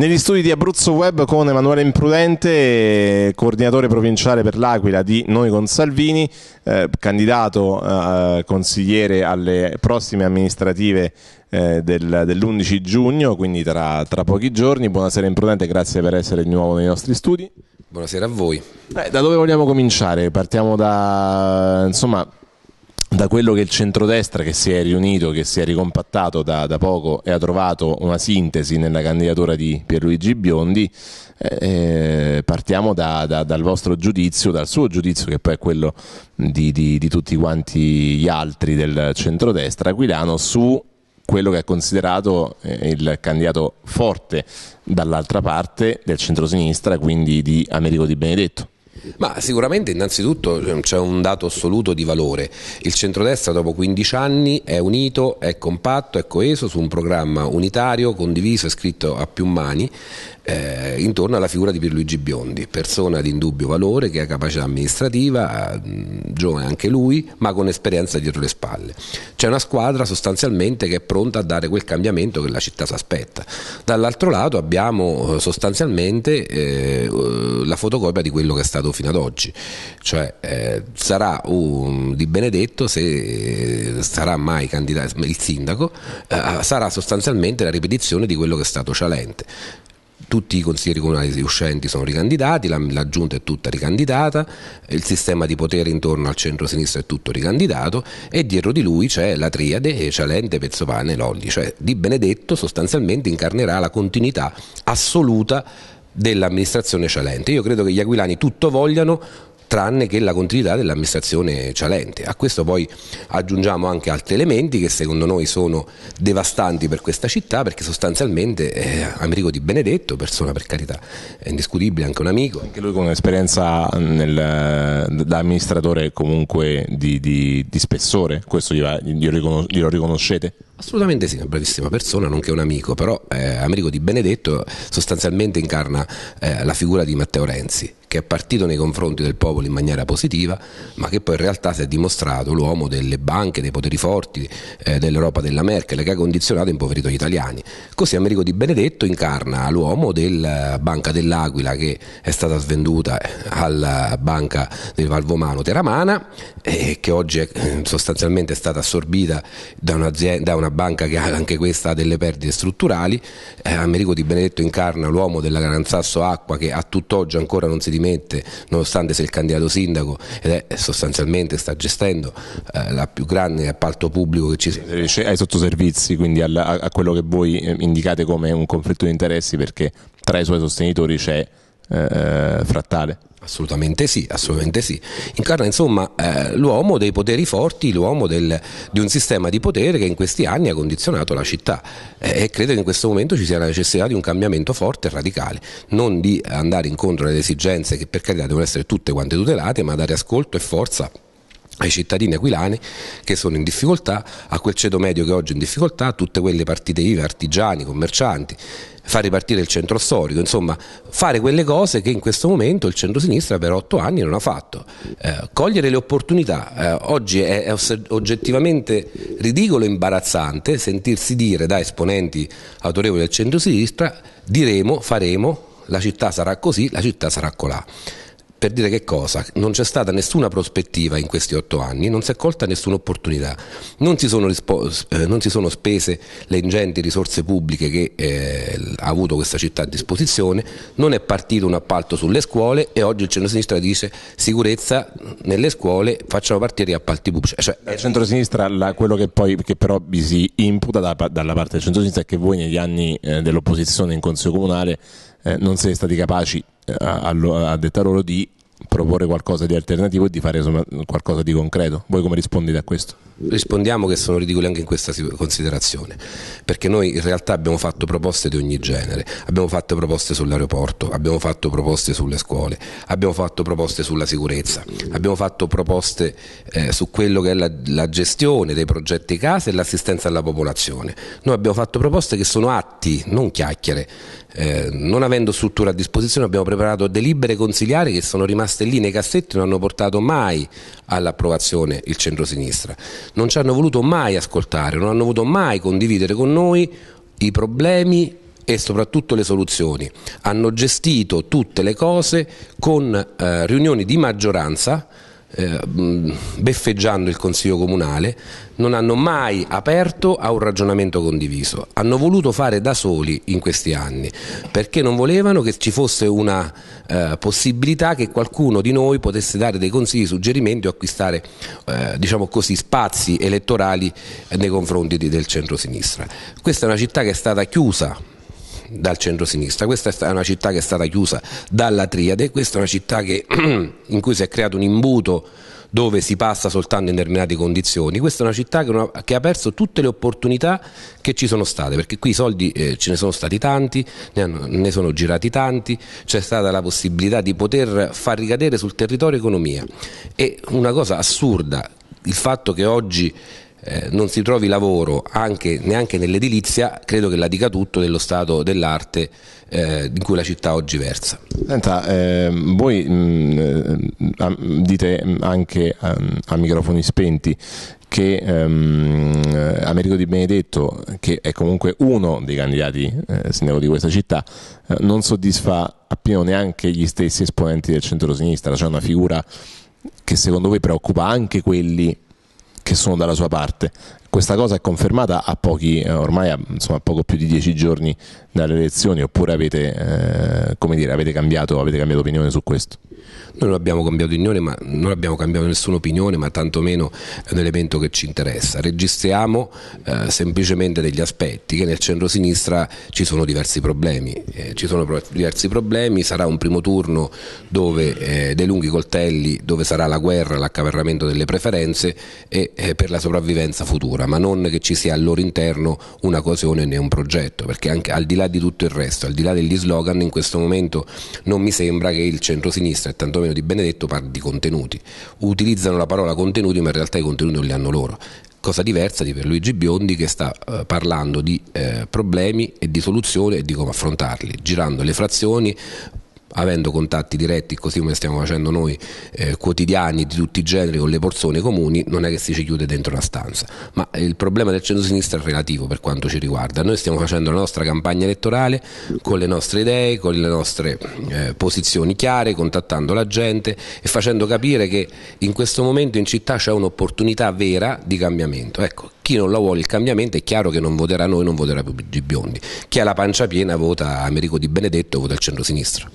Negli studi di Abruzzo Web con Emanuele Imprudente, coordinatore provinciale per l'Aquila di Noi con Salvini, eh, candidato eh, consigliere alle prossime amministrative eh, del, dell'11 giugno, quindi tra, tra pochi giorni. Buonasera Imprudente, grazie per essere di nuovo nei nostri studi. Buonasera a voi. Eh, da dove vogliamo cominciare? Partiamo da, insomma, da quello che il centrodestra che si è riunito, che si è ricompattato da, da poco e ha trovato una sintesi nella candidatura di Pierluigi Biondi, eh, eh, partiamo da, da, dal vostro giudizio, dal suo giudizio che poi è quello di, di, di tutti quanti gli altri del centrodestra aquilano su quello che è considerato eh, il candidato forte dall'altra parte del centrosinistra, quindi di Americo Di Benedetto. Ma sicuramente innanzitutto c'è un dato assoluto di valore. Il centrodestra dopo 15 anni è unito, è compatto, è coeso su un programma unitario, condiviso e scritto a più mani eh, intorno alla figura di Pierluigi Biondi, persona di indubbio valore che ha capacità amministrativa, giovane anche lui, ma con esperienza dietro le spalle. C'è una squadra sostanzialmente che è pronta a dare quel cambiamento che la città si aspetta. Dall'altro lato abbiamo eh, sostanzialmente eh, la fotocopia di quello che è stato avuto fino ad oggi. Cioè, eh, sarà un, Di Benedetto, se eh, sarà mai candidato il sindaco, eh, sarà sostanzialmente la ripetizione di quello che è stato Cialente tutti i consiglieri comunali uscenti sono ricandidati, la, la, giunta è tutta ricandidata, il sistema di potere intorno al centro-sinistra è tutto ricandidato e dietro di lui c'è la triade Cialente, Pezzopane e Lolli, cioè Di Benedetto sostanzialmente incarnerà la continuità assoluta dell'amministrazione Cialente. Io credo che gli aquilani tutto vogliano tranne che la continuità dell'amministrazione cialente. A questo poi aggiungiamo anche altri elementi che secondo noi sono devastanti per questa città perché sostanzialmente eh, Americo Di Benedetto, persona per carità indiscutibile, anche un amico. Anche lui con un'esperienza da amministratore comunque di, di, di spessore, questo glielo, glielo, glielo riconoscete? Assolutamente sì, una bravissima persona, nonché un amico, però eh, Americo Di Benedetto sostanzialmente incarna eh, la figura di Matteo Renzi che è partito nei confronti del popolo in maniera positiva, ma che poi in realtà si è dimostrato l'uomo delle banche, dei poteri forti, eh, dell'Europa della Merkel, che ha condizionato e impoverito gli italiani. Così Americo Di Benedetto incarna l'uomo della Banca dell'Aquila che è stata svenduta alla Banca del Valvomano Teramana e che oggi è eh, sostanzialmente stata assorbita da, da una banca che ha anche questa delle perdite strutturali. Eh, Americo Di Benedetto incarna l'uomo della Gran Sasso Acqua che a tutt'oggi ancora non si dimentica dimette, nonostante sia il candidato sindaco ed è sostanzialmente sta gestendo eh, la più grande appalto pubblico che ci sia. Ai sottoservizi, quindi alla, a quello che voi eh, indicate come un conflitto di interessi perché tra i suoi sostenitori c'è eh, frattale. Assolutamente sì, assolutamente sì. Incarna insomma eh, l'uomo dei poteri forti, l'uomo del, di un sistema di potere che in questi anni ha condizionato la città eh, e credo che in questo momento ci sia la necessità di un cambiamento forte e radicale, non di andare incontro alle esigenze che per carità devono essere tutte quante tutelate, ma dare ascolto e forza ai cittadini aquilani che sono in difficoltà, a quel ceto medio che oggi è in difficoltà, a tutte quelle partite IVA, artigiani, commercianti, far ripartire il centro storico, insomma fare quelle cose che in questo momento il centro-sinistra per otto anni non ha fatto, eh, cogliere le opportunità, eh, oggi è, oggettivamente ridicolo e imbarazzante sentirsi dire da esponenti autorevoli del centro-sinistra diremo, faremo, la città sarà così, la città sarà colà. Per dire che cosa? Non c'è stata nessuna prospettiva in questi otto anni, non si è colta nessuna opportunità, non si sono, rispo- eh, non si sono spese le ingenti risorse pubbliche che eh, ha avuto questa città a disposizione, non è partito un appalto sulle scuole e oggi il centro-sinistra dice sicurezza nelle scuole, facciamo partire gli appalti pubblici. Cioè, il centro-sinistra, la, quello che poi che però vi si imputa da, dalla parte del centro-sinistra è che voi negli anni eh, dell'opposizione in Consiglio Comunale eh, non siete stati capaci a, a detta loro di proporre qualcosa di alternativo e di fare insomma, qualcosa di concreto. Voi come rispondete a questo? rispondiamo che sono ridicoli anche in questa considerazione, perché noi in realtà abbiamo fatto proposte di ogni genere, abbiamo fatto proposte sull'aeroporto, abbiamo fatto proposte sulle scuole, abbiamo fatto proposte sulla sicurezza, abbiamo fatto proposte eh, su quello che è la, la gestione dei progetti case e l'assistenza alla popolazione. Noi abbiamo fatto proposte che sono atti, non chiacchiere. Eh, non avendo struttura a disposizione abbiamo preparato delibere consigliari che sono rimaste lì nei cassetti e non hanno portato mai all'approvazione il centro-sinistra non ci hanno voluto mai ascoltare, non hanno voluto mai condividere con noi i problemi e soprattutto le soluzioni. Hanno gestito tutte le cose con eh, riunioni di maggioranza eh, beffeggiando il Consiglio Comunale, non hanno mai aperto a un ragionamento condiviso. Hanno voluto fare da soli in questi anni, perché non volevano che ci fosse una eh, possibilità che qualcuno di noi potesse dare dei consigli, suggerimenti o acquistare eh, diciamo così, spazi elettorali nei confronti di, del centro-sinistra. Questa è una città che è stata chiusa dal centro-sinistra. Questa è una città che è stata chiusa dalla Triade, questa è una città che, in cui si è creato un imbuto dove si passa soltanto in determinate condizioni. Questa è una città che, una, che, ha perso tutte le opportunità che ci sono state, perché qui i soldi eh, ce ne sono stati tanti, ne, hanno, ne sono girati tanti, c'è stata la possibilità di poter far ricadere sul territorio economia. E una cosa assurda, il fatto che oggi eh, non si trovi lavoro anche, neanche nell'edilizia, credo che la dica tutto dello stato dell'arte eh, in cui la città oggi versa. Senta, ehm, mm, eh, voi mh, dite anche a, ehm, a microfoni spenti che ehm, eh, Americo Di Benedetto, che è comunque uno dei candidati eh, sindaco di questa città, eh, non soddisfa appieno neanche gli stessi esponenti del centro-sinistra, cioè una figura che secondo voi preoccupa anche quelli che sono dalla sua parte questa cosa è confermata a pochi, eh, ormai a, insomma, a poco più di dieci giorni dalle elezioni, oppure avete, eh, dire, avete, cambiato, avete cambiato opinione su questo? Noi non abbiamo cambiato opinione, ma non abbiamo cambiato nessuna opinione, ma tantomeno è un elemento che ci interessa. Registriamo eh, semplicemente degli aspetti che nel centro-sinistra ci sono diversi problemi. Eh, ci sono pro- diversi problemi, sarà un primo turno dove eh, dei lunghi coltelli, dove sarà la guerra, l'accaverramento delle preferenze e eh, per la sopravvivenza futura cultura, ma non che ci sia al loro interno una coesione né un progetto, perché anche al di là di tutto il resto, al di là degli slogan, in questo momento non mi sembra che il centrosinistra e tantomeno di Benedetto parli di contenuti. Utilizzano la parola contenuti, ma in realtà i contenuti non li hanno loro cosa diversa di per Luigi Biondi che sta eh, parlando di eh, problemi e di soluzioni e di come affrontarli, girando le frazioni, avendo contatti diretti, così come stiamo facendo noi, eh, quotidiani di tutti i generi con le persone comuni, non è che si ci chiude dentro la stanza. Ma eh, il problema del centro-sinistra è relativo per quanto ci riguarda. Noi stiamo facendo la nostra campagna elettorale con le nostre idee, con le nostre eh, posizioni chiare, contattando la gente e facendo capire che in questo momento in città c'è un'opportunità vera di cambiamento. Ecco, chi non la vuole il cambiamento è chiaro che non voterà noi, non voterà più i biondi. Chi ha la pancia piena vota Americo Di Benedetto, vota il centro-sinistra.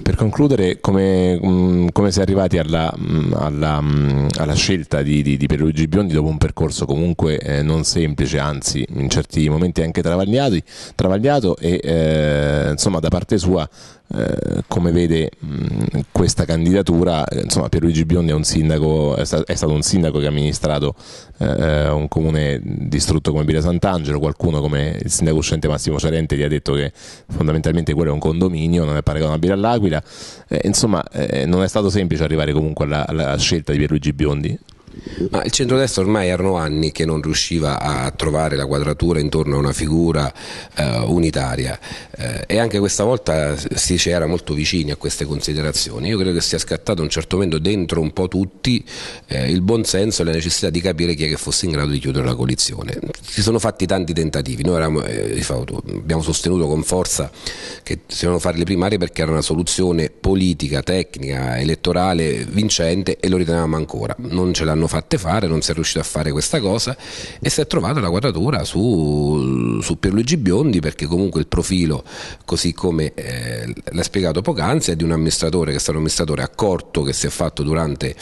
Per concludere, come, mm, come si è arrivati alla, mm, alla, mm, alla scelta di, di, di Pierluigi Biondi dopo un percorso comunque eh, non semplice, anzi in certi momenti anche travagliato e eh, insomma da parte sua eh, come vede mh, mm, questa candidatura, eh, insomma, Pierluigi Biondi è, un sindaco, è, sta- è stato un sindaco che ha amministrato eh, un comune distrutto come Villa Sant'Angelo, qualcuno come il sindaco uscente Massimo Cerente gli ha detto che fondamentalmente quello è un condominio, non è paragonabile all'Aquila, eh, insomma eh, non è stato semplice arrivare comunque alla, alla scelta di Pierluigi Biondi. Ma il centrodestra ormai erano anni che non riusciva a trovare la quadratura intorno a una figura eh, unitaria eh, e anche questa volta si era molto vicini a queste considerazioni. Io credo che sia scattato a un certo momento dentro un po' tutti eh, il buonsenso e la necessità di capire chi è che fosse in grado di chiudere la coalizione. Si sono fatti tanti tentativi, noi eravamo, eh, abbiamo sostenuto con forza che si dovevano fare le primarie perché era una soluzione politica, tecnica, elettorale vincente e lo ritenevamo ancora. Non ce l'hanno vengono fatte fare, non si è riuscito a fare questa cosa e si è trovata la quadratura su, su Pierluigi Biondi perché comunque il profilo, così come eh, l'ha spiegato poc'anzi, è di un amministratore che è stato un amministratore accorto che si è fatto durante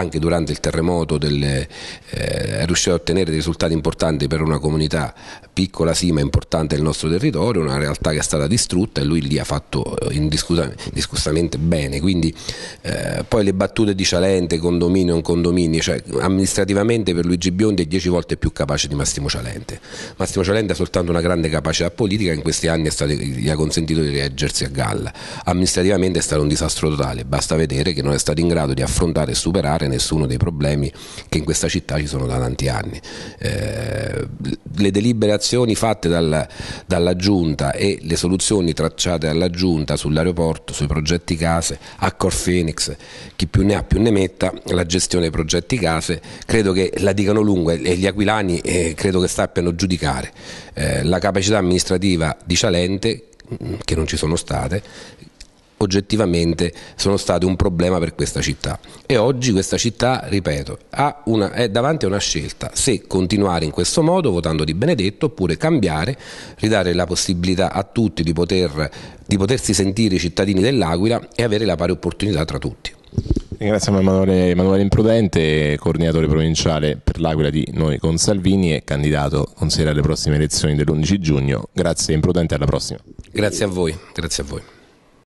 anche durante il terremoto delle, eh, è riuscito a ottenere dei risultati importanti per una comunità piccola sì ma importante del nostro territorio, una realtà che è stata distrutta e lui lì ha fatto eh, indiscussamente bene, quindi eh, poi le battute di Cialente, condominio, non condomini, cioè amministrativamente per Luigi Biondi è dieci volte più capace di Massimo Cialente, Massimo Cialente ha soltanto una grande capacità politica in questi anni stato, gli ha consentito di reggersi a galla, amministrativamente è stato un disastro totale, basta vedere che non è stato in grado di affrontare e superare risolvere nessuno dei problemi che in questa città ci sono da tanti anni. Eh, le deliberazioni fatte dal, dalla Giunta e le soluzioni tracciate dalla Giunta sull'aeroporto, sui progetti case, a Corfenix, chi più ne ha più ne metta, la gestione dei progetti case, credo che la dicano lunga e gli aquilani eh, credo che sappiano giudicare eh, la capacità amministrativa di Cialente che non ci sono state, oggettivamente sono state un problema per questa città e oggi questa città, ripeto, una, è davanti a una scelta se continuare in questo modo votando Di Benedetto oppure cambiare, ridare la possibilità a tutti di, poter, di potersi sentire cittadini dell'Aquila e avere la pari opportunità tra tutti. Ringraziamo Emanuele, Emanuele, Imprudente, coordinatore provinciale per l'Aquila di Noi con Salvini e candidato consigliere alle prossime elezioni dell'11 giugno. Grazie Imprudente, alla prossima. Grazie a voi, grazie a voi.